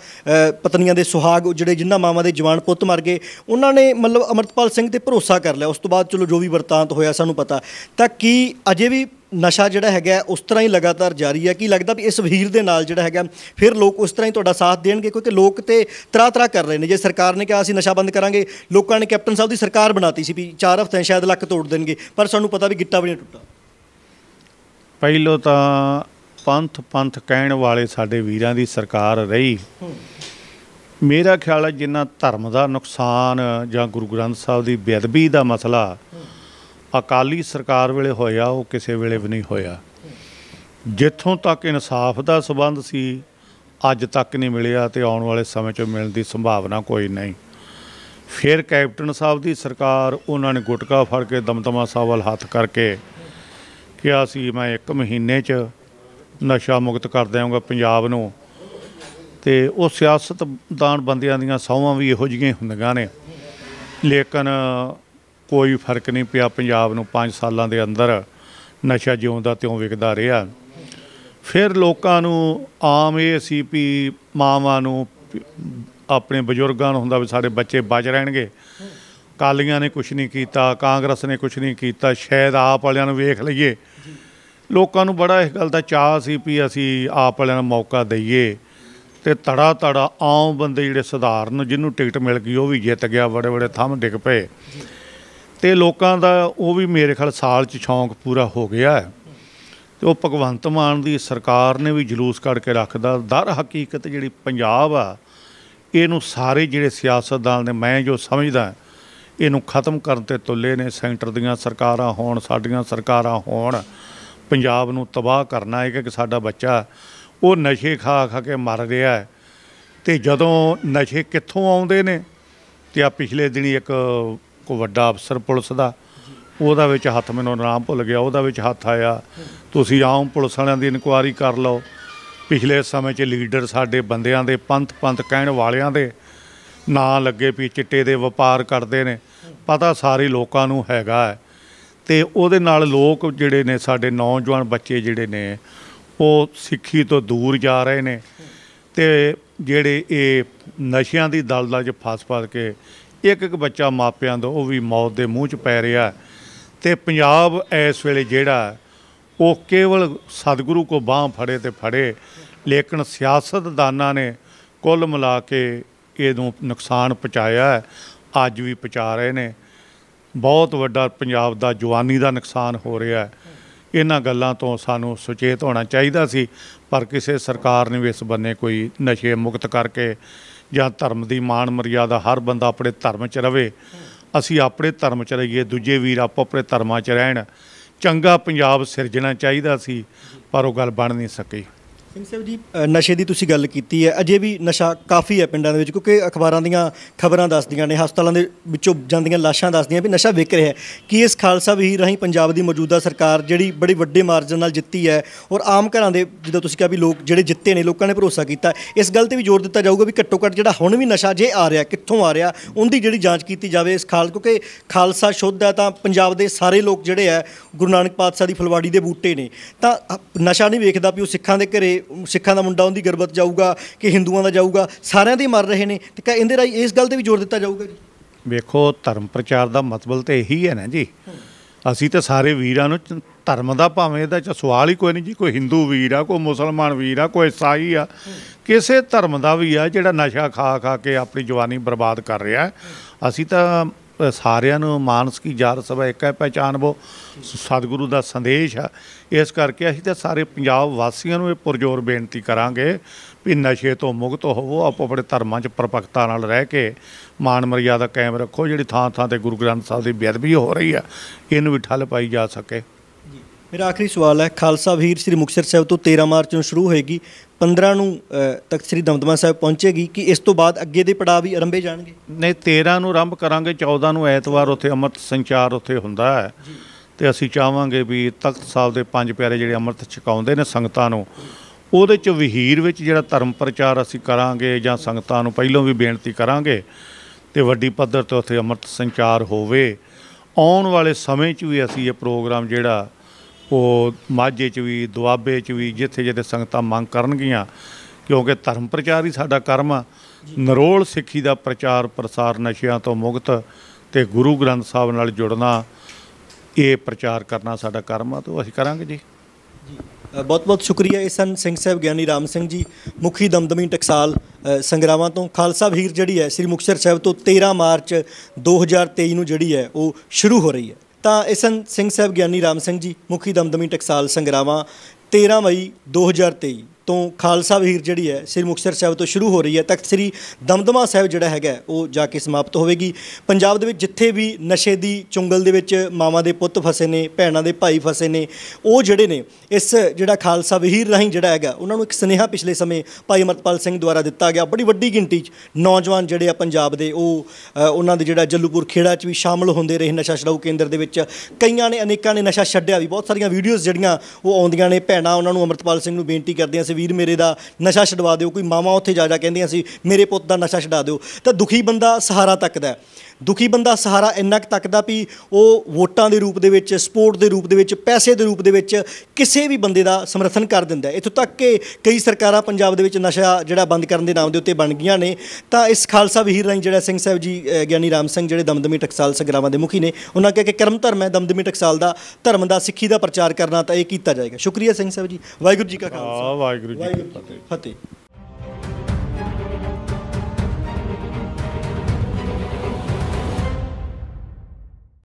ਪਤਨੀਆਂ ਦੇ ਸੁਹਾਗ ਜਿਹੜੇ ਜਿੰਨਾ ਮਾਵਾਂ ਦੇ ਜਵਾਨ ਪੁੱਤ ਮਰ ਗਏ ਉਹਨਾਂ ਨੇ ਮਤਲਬ ਅਮਰਤਪਾਲ ਸਿੰਘ ਤੇ ਭਰੋਸਾ ਕਰ ਲਿਆ ਉਸ ਤੋਂ ਬਾਅਦ ਚਲੋ ਜੋ ਵੀ ਵਰਤਾਂਤ ਹੋਇਆ ਸਾਨੂੰ ਪਤਾ ਤਾਂ ਕੀ ਅਜੇ ਵੀ ਨਸ਼ਾ ਜਿਹੜਾ ਹੈਗਾ ਉਸ ਤਰ੍ਹਾਂ ਹੀ ਲਗਾਤਾਰ ਜਾਰੀ ਹੈ ਕਿ ਲੱਗਦਾ ਵੀ ਇਸ ਵਹੀਰ ਦੇ ਨਾਲ ਜਿਹੜਾ ਹੈਗਾ ਫਿਰ ਲੋਕ ਉਸ ਤਰ੍ਹਾਂ ਹੀ ਤੁਹਾਡਾ ਸਾਥ ਦੇਣਗੇ ਕਿਉਂਕਿ ਲੋਕ ਤੇ ਤਰਾ ਤਰਾ ਕਰ ਰਹੇ ਨੇ ਜੇ ਸਰਕਾਰ ਨੇ ਕਿਹਾ ਅਸੀਂ ਨਸ਼ਾ ਬੰਦ ਕਰਾਂਗੇ ਲੋਕਾਂ ਨੇ ਕੈਪਟਨ ਸਾਹਿਬ ਦੀ ਸਰਕਾਰ ਬਣਾਤੀ ਸੀ ਵੀ 4 ਹਫ਼ਤੇ ਸ਼ਾਇਦ ਲੱਕ ਤੋੜ ਦੇਣਗੇ ਪਰ ਸਾਨੂੰ ਪਤਾ ਵੀ ਗਿੱਟਾ ਵੀ ਨਹੀਂ ਟੁੱਟਾ ਪਹਿਲੋ ਤਾਂ ਪੰਥ ਪੰਥ ਕਹਿਣ ਵਾਲੇ ਸਾਡੇ ਵੀਰਾਂ ਦੀ ਸਰਕਾਰ ਰਹੀ ਮੇਰਾ ਖਿਆਲ ਹੈ ਜਿੰਨਾ ਧਰਮ ਦਾ ਨੁਕਸਾਨ ਜਾਂ ਗੁਰੂ ਗ੍ਰੰਥ ਸਾਹਿਬ ਦੀ ਬੇਅਦਬੀ ਦਾ ਮਸਲਾ ਅਕਾਲੀ ਸਰਕਾਰ ਵੇਲੇ ਹੋਇਆ ਉਹ ਕਿਸੇ ਵੇਲੇ ਵੀ ਨਹੀਂ ਹੋਇਆ ਜਿੱਥੋਂ ਤੱਕ ਇਨਸਾਫ ਦਾ ਸਬੰਧ ਸੀ ਅੱਜ ਤੱਕ ਨਹੀਂ ਮਿਲਿਆ ਤੇ ਆਉਣ ਵਾਲੇ ਸਮੇਂ 'ਚ ਮਿਲਣ ਦੀ ਸੰਭਾਵਨਾ ਕੋਈ ਨਹੀਂ ਫਿਰ ਕੈਪਟਨ ਸਾਹਿਬ ਦੀ ਸਰਕਾਰ ਉਹਨਾਂ ਨੇ ਗੁਟਕਾ ਫੜ ਕੇ ਦਮਦਮਾ ਸਾਹਿਬ ਵੱਲ ਹੱਥ ਕਰਕੇ ਕਿਹਾ ਸੀ ਮੈਂ ਇੱਕ ਮਹੀਨੇ 'ਚ ਨਸ਼ਾ ਮੁਕਤ ਕਰ ਦਿਆਂਗਾ ਪੰਜਾਬ ਨੂੰ ਤੇ ਉਹ ਸਿਆਸਤਦਾਨ ਬੰਦਿਆਂ ਦੀਆਂ ਸੌਵਾਂ ਵੀ ਇਹੋ ਜਿਹੀਆਂ ਹੁੰਦੀਆਂ ਨੇ ਲੇਕਿਨ ਕੋਈ ਫਰਕ ਨਹੀਂ ਪਿਆ ਪੰਜਾਬ ਨੂੰ 5 ਸਾਲਾਂ ਦੇ ਅੰਦਰ ਨਸ਼ਾ ਜਿਉਂਦਾ ਤਿਉਂ ਵਿਕਦਾ ਰਿਹਾ ਫਿਰ ਲੋਕਾਂ ਨੂੰ ਆਮ ਇਹ ਸੀ ਵੀ ਮਾਵਾਂ ਨੂੰ ਆਪਣੇ ਬਜ਼ੁਰਗਾਂ ਨੂੰ ਹੁੰਦਾ ਵੀ ਸਾਡੇ ਬੱਚੇ ਬਚ ਰਹਿਣਗੇ ਕਾਲੀਆਂ ਨੇ ਕੁਝ ਨਹੀਂ ਕੀਤਾ ਕਾਂਗਰਸ ਨੇ ਕੁਝ ਨਹੀਂ ਕੀਤਾ ਸ਼ਾਇਦ ਆਪ ਵਾਲਿਆਂ ਨੂੰ ਵੇਖ ਲਈਏ ਲੋਕਾਂ ਨੂੰ ਬੜਾ ਇਸ ਗੱਲ ਦਾ ਚਾਹ ਸੀ ਵੀ ਅਸੀਂ ਆਪ ਵਾਲਿਆਂ ਨੂੰ ਮੌਕਾ ਦਈਏ ਤੇ ਤੜਾ ਤੜਾ ਆਮ ਬੰਦੇ ਜਿਹੜੇ ਸਧਾਰਨ ਜਿਹਨੂੰ ਟਿਕਟ ਮਿਲ ਗਈ ਉਹ ਵੀ ਜਿੱਤ ਗਿਆ ਬੜੇ ਬੜੇ ਥੰਮ ਡਿੱਗ ਪਏ ਤੇ ਲੋਕਾਂ ਦਾ ਉਹ ਵੀ ਮੇਰੇ ਖਿਆਲ ਸਾਲ ਚ ਸ਼ੌਂਕ ਪੂਰਾ ਹੋ ਗਿਆ ਹੈ ਤੇ ਉਹ ਭਗਵੰਤ ਮਾਨ ਦੀ ਸਰਕਾਰ ਨੇ ਵੀ ਜਲੂਸ ਕੱਢ ਕੇ ਰੱਖਦਾ ਦਰ ਹਕੀਕਤ ਜਿਹੜੀ ਪੰਜਾਬ ਆ ਇਹਨੂੰ ਸਾਰੇ ਜਿਹੜੇ ਸਿਆਸਤਦਾਨ ਨੇ ਮੈਂ ਜੋ ਸਮਝਦਾ ਇਹਨੂੰ ਖਤਮ ਕਰਨ ਤੇ ਤੁੱਲੇ ਨੇ ਸੈਂਟਰ ਦੀਆਂ ਸਰਕਾਰਾਂ ਹੋਣ ਸਾਡੀਆਂ ਸਰਕਾਰਾਂ ਹੋਣ ਪੰਜਾਬ ਨੂੰ ਤਬਾਹ ਕਰਨਾ ਹੈ ਕਿ ਸਾਡਾ ਬੱਚਾ ਉਹ ਨਸ਼ੇ ਖਾ ਖਾ ਕੇ ਮਰ ਰਿਹਾ ਹੈ ਤੇ ਜਦੋਂ ਨਸ਼ੇ ਕਿੱਥੋਂ ਆਉਂਦੇ ਨੇ ਤੇ ਆ ਪਿਛਲੇ ਦਿਨੀ ਇੱਕ ਕੋ ਵੱਡਾ ਅਫਸਰ ਪੁਲਿਸ ਦਾ ਉਹਦਾ ਵਿੱਚ ਹੱਥ ਮੈਨੂੰ ਨਾਮ ਭੁੱਲ ਗਿਆ ਉਹਦਾ ਵਿੱਚ ਹੱਥ ਆਇਆ ਤੁਸੀਂ ਆਮ ਪੁਲਿਸ ਵਾਲਿਆਂ ਦੀ ਇਨਕੁਆਰੀ ਕਰ ਲਓ ਪਿਛਲੇ ਸਮੇਂ 'ਚ ਲੀਡਰ ਸਾਡੇ ਬੰਦਿਆਂ ਦੇ ਪੰਥ ਪੰਥ ਕਹਿਣ ਵਾਲਿਆਂ ਦੇ ਨਾਂ ਲੱਗੇ ਵੀ ਚਿੱਟੇ ਦੇ ਵਪਾਰ ਕਰਦੇ ਨੇ ਪਤਾ ਸਾਰੇ ਲੋਕਾਂ ਨੂੰ ਹੈਗਾ ਤੇ ਉਹਦੇ ਨਾਲ ਲੋਕ ਜਿਹੜੇ ਨੇ ਸਾਡੇ ਨੌਜਵਾਨ ਬੱਚੇ ਜਿਹੜੇ ਨੇ ਉਹ ਸਿੱਖੀ ਤੋਂ ਦੂਰ ਜਾ ਰਹੇ ਨੇ ਤੇ ਜਿਹੜੇ ਇਹ ਨਸ਼ਿਆਂ ਦੀ ਦਲਦਲ 'ਚ ਫਸ ਫਸ ਕੇ ਇੱਕ ਇੱਕ ਬੱਚਾ ਮਾਪਿਆਂ ਦਾ ਉਹ ਵੀ ਮੌਤ ਦੇ ਮੂੰਹ 'ਚ ਪੈ ਰਿਹਾ ਤੇ ਪੰਜਾਬ ਇਸ ਵੇਲੇ ਜਿਹੜਾ ਉਹ ਕੇਵਲ ਸਤਿਗੁਰੂ ਕੋ ਬਾਹ ਫੜੇ ਤੇ ਫੜੇ ਲੇਕਿਨ ਸਿਆਸਤਦਾਨਾਂ ਨੇ ਕੁੱਲ ਮਿਲਾ ਕੇ ਇਹਨੂੰ ਨੁਕਸਾਨ ਪਹੁੰਚਾਇਆ ਅੱਜ ਵੀ ਪਹੁੰਚਾ ਰਹੇ ਨੇ ਬਹੁਤ ਵੱਡਾ ਪੰਜਾਬ ਦਾ ਜਵਾਨੀ ਦਾ ਨੁਕਸਾਨ ਹੋ ਰਿਹਾ ਹੈ ਇਹਨਾਂ ਗੱਲਾਂ ਤੋਂ ਸਾਨੂੰ ਸੁਚੇਤ ਹੋਣਾ ਚਾਹੀਦਾ ਸੀ ਪਰ ਕਿਸੇ ਸਰਕਾਰ ਨੇ ਵੀ ਇਸ ਬੰਨੇ ਕੋਈ ਨਸ਼ੇ ਮੁਕਤ ਕਰਕੇ ਜਾਂ ਧਰਮ ਦੀ ਮਾਨ ਮਰਿਆਦਾ ਹਰ ਬੰਦਾ ਆਪਣੇ ਧਰਮ 'ਚ ਰਵੇ ਅਸੀਂ ਆਪਣੇ ਧਰਮ 'ਚ ਰਹੀਏ ਦੂਜੇ ਵੀਰ ਆਪੋ ਆਪਣੇ ਧਰਮਾਂ 'ਚ ਰਹਿਣ ਚੰਗਾ ਪੰਜਾਬ ਸਿਰਜਣਾ ਚਾਹੀਦਾ ਸੀ ਪਰ ਉਹ ਗੱਲ ਬਣ ਨਹੀਂ ਸਕੀ ਸਿੰਘ ਸਾਹਿਬ ਜੀ ਨਸ਼ੇ ਦੀ ਤੁਸੀਂ ਗੱਲ ਕੀਤੀ ਹੈ ਅਜੇ ਵੀ ਨਸ਼ਾ ਕਾਫੀ ਹੈ ਪਿੰਡਾਂ ਦੇ ਵਿੱਚ ਕਿਉਂਕਿ ਅਖਬਾਰਾਂ ਦੀਆਂ ਖਬਰਾਂ ਦੱਸਦੀਆਂ ਨੇ ਹਸਪਤਾਲਾਂ ਦੇ ਵਿੱਚੋਂ ਜਾਂਦੀਆਂ ਲਾਸ਼ਾਂ ਦੱਸਦੀਆਂ ਵੀ ਨਸ਼ਾ ਵਿਕ ਰਿਹਾ ਹੈ ਕੀ ਇਸ ਖਾਲਸਾ ਵੀ ਰਹੀ ਪੰਜਾਬ ਦੀ ਮੌਜੂਦਾ ਸਰਕਾਰ ਜਿਹੜੀ ਬੜੀ ਵੱਡੇ ਮਾਰਜਨ ਨਾਲ ਜਿੱਤੀ ਹੈ ਔਰ ਆਮ ਘਰਾਂ ਦੇ ਜਿੱਦਾਂ ਤੁਸੀਂ ਕਿਹਾ ਵੀ ਲੋਕ ਜਿਹੜੇ ਜਿੱਤੇ ਨੇ ਲੋਕਾਂ ਨੇ ਭਰੋਸਾ ਕੀਤਾ ਇਸ ਗੱਲ ਤੇ ਵੀ ਜ਼ੋਰ ਦਿੱਤਾ ਜਾਊਗਾ ਵੀ ਘੱਟੋ ਘੱਟ ਜਿਹੜਾ ਹੁਣ ਵੀ ਨਸ਼ਾ ਜੇ ਆ ਰਿਹਾ ਕਿੱਥੋਂ ਆ ਰਿਹਾ ਉਹਦੀ ਜਿਹੜੀ ਜਾਂਚ ਕੀਤੀ ਜਾਵੇ ਇਸ ਖਾਲ ਕਿਉਂਕਿ ਖਾਲਸਾ ਸ਼ੁੱਧ ਹੈ ਤਾਂ ਪੰਜਾਬ ਦੇ ਸਾਰੇ ਲੋਕ ਜਿਹੜੇ ਆ ਗੁਰੂ ਨਾਨਕ ਪਾਤਸ਼ਾਹ ਦੀ ਫਲਵਾੜੀ ਦੇ ਬੂਟੇ ਨੇ ਤਾਂ ਨਸ਼ਾ ਨਹੀਂ ਵੇਖਦਾ ਵੀ ਉਹ ਸਿੱਖਾਂ ਦੇ ਘਰੇ ਸਿੱਖਾਂ ਦਾ ਮੁੰਡਾ ਉਹਦੀ ਗਰਬਤ ਜਾਊਗਾ ਕਿ ਹਿੰਦੂਆਂ ਦਾ ਜਾਊਗਾ ਸਾਰਿਆਂ ਦੇ ਮਰ ਰਹੇ ਨੇ ਤੇ ਕਹਿੰਦੇ ਇਹਦੇ ਰਾਈ ਇਸ ਗੱਲ ਤੇ ਵੀ ਜ਼ੋਰ ਦਿੱਤਾ ਜਾਊਗਾ ਜੀ ਵੇਖੋ ਧਰਮ ਪ੍ਰਚਾਰ ਦਾ ਮਤਲਬ ਤੇ ਇਹੀ ਹੈ ਨਾ ਜੀ ਅਸੀਂ ਤਾਂ ਸਾਰੇ ਵੀਰਾਂ ਨੂੰ ਧਰਮ ਦਾ ਭਾਵੇਂ ਇਹਦਾ ਚ ਸਵਾਲ ਹੀ ਕੋਈ ਨਹੀਂ ਜੀ ਕੋਈ ਹਿੰਦੂ ਵੀਰ ਆ ਕੋਈ ਮੁਸਲਮਾਨ ਵੀਰ ਆ ਕੋਈ ਇਸਾਈ ਆ ਕਿਸੇ ਧਰਮ ਦਾ ਵੀ ਆ ਜਿਹੜਾ ਨਸ਼ਾ ਖਾ ਖਾ ਕੇ ਆਪਣੀ ਜਵਾਨੀ ਬਰਬਾਦ ਕਰ ਰਿਹਾ ਅਸੀਂ ਤਾਂ ਸਾਰਿਆਂ ਨੂੰ ਮਾਨਸ ਕੀ ਜਾਤ ਸਭਾ ਇੱਕ ਹੈ ਬੋ ਸਤਿਗੁਰੂ ਦਾ ਸੰਦੇਸ਼ ਆ ਇਸ ਕਰਕੇ ਅਸੀਂ ਤੇ ਸਾਰੇ ਪੰਜਾਬ ਵਾਸੀਆਂ ਨੂੰ ਇਹ ਪੁਰਜੋਰ ਬੇਨਤੀ ਕਰਾਂਗੇ ਵੀ ਨਸ਼ੇ ਤੋਂ ਮੁਕਤ ਹੋਵੋ ਆਪੋ ਆਪਣੇ ਧਰਮਾਂ 'ਚ ਪਰਪਕਤਾ ਨਾਲ ਰਹਿ ਕੇ ਮਾਨ ਮਰਿਆਦਾ ਕਾਇਮ ਰੱਖੋ ਜਿਹੜੀ ਥਾਂ ਥਾਂ ਤੇ ਗੁਰੂ ਗ੍ਰੰਥ ਸਾਹਿਬ ਦੀ ਬੇਅਦਬੀ ਹੋ ਰਹੀ ਆ ਇਹਨੂੰ ਵੀ ਠੱਲ ਪਾਈ ਜਾ ਸਕੇ ਮੇਰਾ ਆਖਰੀ ਸਵਾਲ ਹੈ ਖਾਲਸਾ ਵੀਰ ਸ੍ਰੀ ਮੁਕਤਸਰ ਸਾਹਿਬ ਤੋਂ 13 ਮਾਰਚ ਨੂੰ ਸ਼ੁਰੂ ਹੋਏਗੀ 15 ਨੂੰ ਤੱਕ ਸ੍ਰੀ ਦਮਦਮਾ ਸਾਹਿਬ ਪਹੁੰਚੇਗੀ ਕਿ ਇਸ ਤੋਂ ਬਾਅਦ ਅੱਗੇ ਦੇ ਪੜਾਅ ਵੀ ਆਰੰਭੇ ਜਾਣਗੇ ਨਹੀਂ 13 ਨੂੰ ਆਰੰਭ ਕਰਾਂਗੇ 14 ਨੂੰ ਐਤਵਾਰ ਉੱਥੇ ਅਮਰਤ ਸੰਚਾਰ ਉੱਥੇ ਹੁੰਦਾ ਹੈ ਤੇ ਅਸੀਂ ਚਾਹਾਂਗੇ ਵੀ ਤਖਤ ਸਾਹਿਬ ਦੇ ਪੰਜ ਪਿਆਰੇ ਜਿਹੜੇ ਅਮਰਤ ਛਕਾਉਂਦੇ ਨੇ ਸੰਗਤਾਂ ਨੂੰ ਉਹਦੇ ਚ ਵਹੀਰ ਵਿੱਚ ਜਿਹੜਾ ਧਰਮ ਪ੍ਰਚਾਰ ਅਸੀਂ ਕਰਾਂਗੇ ਜਾਂ ਸੰਗਤਾਂ ਨੂੰ ਪਹਿਲਾਂ ਵੀ ਬੇਨਤੀ ਕਰਾਂਗੇ ਤੇ ਵੱਡੀ ਪੱਧਰ ਤੇ ਉੱਥੇ ਅਮਰਤ ਸੰਚਾਰ ਹੋਵੇ ਆਉਣ ਵਾਲੇ ਸਮੇਂ 'ਚ ਵੀ ਅਸੀਂ ਇਹ ਪ੍ਰੋਗਰਾਮ ਜਿਹੜਾ ਉਹ ਮਾਝੇ 'ਚ ਵੀ ਦੁਆਬੇ 'ਚ ਵੀ ਜਿੱਥੇ ਜਿੱਥੇ ਸੰਗਤਾਂ ਮੰਗ ਕਰਨਗੀਆਂ ਕਿਉਂਕਿ ਧਰਮ ਪ੍ਰਚਾਰ ਹੀ ਸਾਡਾ ਕਰਮ ਆ ਨਰੋਲ ਸਿੱਖੀ ਦਾ ਪ੍ਰਚਾਰ ਪ੍ਰਸਾਰ ਨਸ਼ਿਆਂ ਤੋਂ ਮੁਕਤ ਤੇ ਗੁਰੂ ਗ੍ਰੰਥ ਸਾਹਿਬ ਨਾਲ ਜੁੜਨਾ ਇਹ ਪ੍ਰਚਾਰ ਕਰਨਾ ਸਾਡਾ ਕਰਮ ਆ ਤੇ ਅਸੀਂ ਕਰਾਂਗੇ ਜੀ ਬਹੁਤ ਬਹੁਤ ਸ਼ੁਕਰੀਆ ਇਸਨ ਸਿੰਘ ਸਾਹਿਬ ਗਿਆਨੀ ਰਾਮ ਸਿੰਘ ਜੀ ਮੁਖੀ ਦਮਦਮੀ ਟਕਸਾਲ ਸੰਗਰਾਵਾਂ ਤੋਂ ਖਾਲਸਾ ਵੀਰ ਜਿਹੜੀ ਹੈ ਸ੍ਰੀ ਮੁਖਸਰ ਸਾਹਿਬ ਤੋਂ 13 ਮਾਰਚ 2023 ਨੂੰ ਜਿਹੜੀ ਹੈ ਉਹ ਸ਼ੁਰੂ ਹੋ ਰਹੀ ਹੈ ਤਾਂ ਇਸਨ ਸਿੰਘ ਸਾਹਿਬ ਗਿਆਨੀ ਰਾਮ ਸਿੰਘ ਜੀ ਮੁਖੀ ਦਮਦਮੀ ਟਕਸਾਲ ਸੰਗਰਾਵਾ 13 ਮਈ 2023 ਤੋਂ ਖਾਲਸਾ ਵਹੀਰ ਜਿਹੜੀ ਹੈ ਸ੍ਰੀ ਮੁਕਤਸਰ ਸਾਹਿਬ ਤੋਂ ਸ਼ੁਰੂ ਹੋ ਰਹੀ ਹੈ ਤਖਤ ਸ੍ਰੀ ਦਮਦਮਾ ਸਾਹਿਬ ਜਿਹੜਾ ਹੈਗਾ ਉਹ ਜਾ ਕੇ ਸਮਾਪਤ ਹੋਵੇਗੀ ਪੰਜਾਬ ਦੇ ਵਿੱਚ ਜਿੱਥੇ ਵੀ ਨਸ਼ੇ ਦੀ ਚੁੰਗਲ ਦੇ ਵਿੱਚ ਮਾਵਾਂ ਦੇ ਪੁੱਤ ਫਸੇ ਨੇ ਭੈਣਾਂ ਦੇ ਭਾਈ ਫਸੇ ਨੇ ਉਹ ਜਿਹੜੇ ਨੇ ਇਸ ਜਿਹੜਾ ਖਾਲਸਾ ਵਹੀਰ ਰਾਹੀਂ ਜਿਹੜਾ ਹੈਗਾ ਉਹਨਾਂ ਨੂੰ ਇੱਕ ਸਨੇਹਾ ਪਿਛਲੇ ਸਮੇਂ ਭਾਈ ਅਮਰਪਾਲ ਸਿੰਘ ਦੁਆਰਾ ਦਿੱਤਾ ਗਿਆ ਬੜੀ ਵੱਡੀ ਗਿਣਤੀ 'ਚ ਨੌਜਵਾਨ ਜਿਹੜੇ ਆ ਪੰਜਾਬ ਦੇ ਉਹ ਉਹਨਾਂ ਦੇ ਜਿਹੜਾ ਜੱਲੂਪੁਰ ਖੇੜਾ 'ਚ ਵੀ ਸ਼ਾਮਲ ਹੁੰਦੇ ਰਹੇ ਨਸ਼ਾ ਛਡਾਊ ਕੇਂਦਰ ਦੇ ਵਿੱਚ ਕਈਆਂ ਨੇ ਅਨੇਕਾਂ ਨੇ ਨਸ਼ਾ ਛੱਡਿਆ ਵੀ ਬਹੁਤ ਸਾਰੀਆਂ ਵੀਡੀਓਜ਼ ਜਿਹੜੀਆਂ ਉਹ ਆਉਂਦੀਆਂ ਨੇ ਭੈਣਾਂ ਉਹਨਾਂ ਨੂੰ ਅਮਰਪਾਲ ਸਿੰਘ ਨੂੰ ਬੇਨਤੀ ਕਰਦੀਆਂ ਵੀਰ ਮੇਰੇ ਦਾ ਨਸ਼ਾ ਛਡਵਾ ਦਿਓ ਕੋਈ ਮਾਵਾ ਉੱਥੇ ਜਾ ਜਾ ਕਹਿੰਦੀਆਂ ਸੀ ਮੇਰੇ ਪੁੱਤ ਦਾ ਨਸ਼ਾ ਛਡਾ ਦਿਓ ਤਾਂ ਦੁਖੀ ਬੰਦਾ ਸਹਾਰਾ ਤੱਕਦਾ ਦੁਖੀ ਬੰਦਾ ਸਹਾਰਾ ਇੰਨਾ ਕੁ ਤੱਕਦਾ ਵੀ ਉਹ ਵੋਟਾਂ ਦੇ ਰੂਪ ਦੇ ਵਿੱਚ ਸਪੋਰਟ ਦੇ ਰੂਪ ਦੇ ਵਿੱਚ ਪੈਸੇ ਦੇ ਰੂਪ ਦੇ ਵਿੱਚ ਕਿਸੇ ਵੀ ਬੰਦੇ ਦਾ ਸਮਰਥਨ ਕਰ ਦਿੰਦਾ ਇਥੋਂ ਤੱਕ ਕਿ ਕਈ ਸਰਕਾਰਾਂ ਪੰਜਾਬ ਦੇ ਵਿੱਚ ਨਸ਼ਾ ਜਿਹੜਾ ਬੰਦ ਕਰਨ ਦੇ ਨਾਮ ਦੇ ਉੱਤੇ ਬਣ ਗਈਆਂ ਨੇ ਤਾਂ ਇਸ ਖਾਲਸਾ ਵਹੀਰ ਰਾਈ ਜਿਹੜਾ ਸਿੰਘ ਸਾਹਿਬ ਜੀ ਗਿਆਨੀ ਰਾਮ ਸਿੰਘ ਜਿਹੜੇ ਦਮਦਮੀ ਟਕਸਾਲ ਸੰਗਰਾਵਾਂ ਦੇ ਮੁਖੀ ਨੇ ਉਹਨਾਂ ਕਿਹਾ ਕਿ ਕਰਮ ਧਰਮ ਹੈ ਦਮਦਮੀ ਟਕਸਾਲ ਦਾ ਧਰਮ ਦਾ ਸਿੱਖੀ ਦਾ ਪ੍ਰਚਾਰ ਕਰਨਾ ਤਾਂ ਇਹ ਕੀਤਾ ਜਾਏਗਾ ਸ਼ੁਕਰੀਆ ਸਿੰਘ ਸਾਹਿਬ ਜੀ ਵਾਹਿਗੁਰੂ ਜੀ ਕਾ ਖਾਲਸਾ ਵਾਹਿਗੁਰੂ ਜੀ ਕੀ ਫਤਿਹ ਫਤਿਹ